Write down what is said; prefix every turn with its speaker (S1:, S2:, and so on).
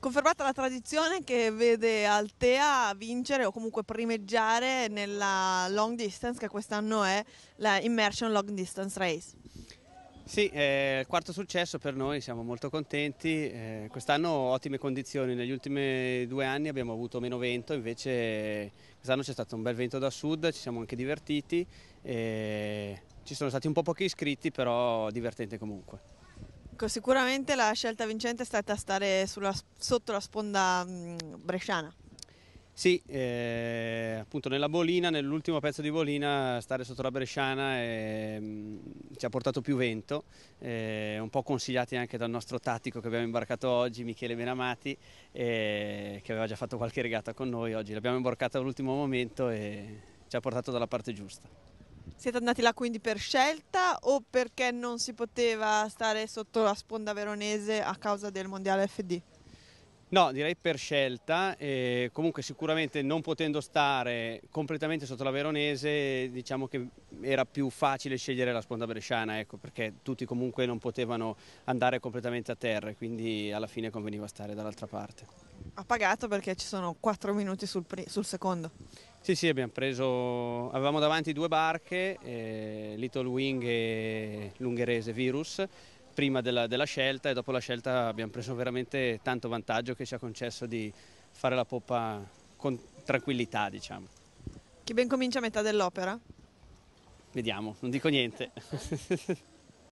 S1: Confermata la tradizione che vede Altea vincere o comunque primeggiare nella long distance che quest'anno è la Immersion Long Distance Race.
S2: Sì, eh, quarto successo per noi, siamo molto contenti, eh, quest'anno ottime condizioni, negli ultimi due anni abbiamo avuto meno vento, invece quest'anno c'è stato un bel vento da sud, ci siamo anche divertiti, eh, ci sono stati un po' pochi iscritti però divertente comunque.
S1: Ecco, sicuramente la scelta vincente è stata stare sulla, sotto la sponda bresciana.
S2: Sì, eh, appunto nella bolina, nell'ultimo pezzo di bolina, stare sotto la Bresciana eh, ci ha portato più vento, eh, un po' consigliati anche dal nostro tattico che abbiamo imbarcato oggi, Michele Benamati, eh, che aveva già fatto qualche regata con noi oggi. L'abbiamo imbarcata all'ultimo momento e ci ha portato dalla parte giusta.
S1: Siete andati là quindi per scelta o perché non si poteva stare sotto la sponda veronese a causa del Mondiale FD?
S2: No, direi per scelta, eh, comunque sicuramente non potendo stare completamente sotto la Veronese diciamo che era più facile scegliere la sponda bresciana ecco, perché tutti comunque non potevano andare completamente a terra e quindi alla fine conveniva stare dall'altra parte.
S1: Ha pagato perché ci sono 4 minuti sul, sul secondo.
S2: Sì, sì, abbiamo preso, avevamo davanti due barche, eh, Little Wing e l'ungherese Virus, prima della, della, scelta e dopo la scelta abbiamo preso veramente tanto vantaggio che ci ha concesso di fare la poppa con tranquillità, diciamo.
S1: Chi ben comincia a metà dell'opera?
S2: Vediamo, non dico niente.